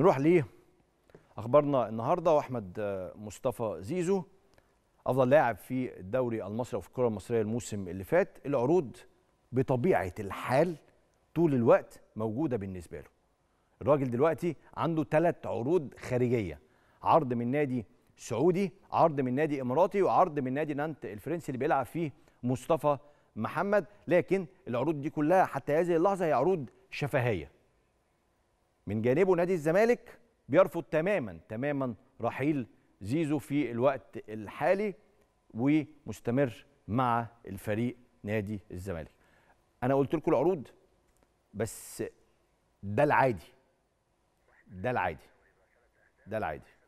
نروح ليه اخبارنا النهارده واحمد آه، مصطفى زيزو افضل لاعب في الدوري المصري وفي الكره المصريه الموسم اللي فات العروض بطبيعه الحال طول الوقت موجوده بالنسبه له الراجل دلوقتي عنده ثلاث عروض خارجيه عرض من نادي سعودي عرض من نادي اماراتي وعرض من نادي نانت الفرنسي اللي بيلعب فيه مصطفى محمد لكن العروض دي كلها حتى هذه اللحظه هي عروض شفهيه من جانبه نادي الزمالك بيرفض تماما تماما رحيل زيزو في الوقت الحالي ومستمر مع الفريق نادي الزمالك انا قلت لكم العروض بس ده العادي ده العادي ده العادي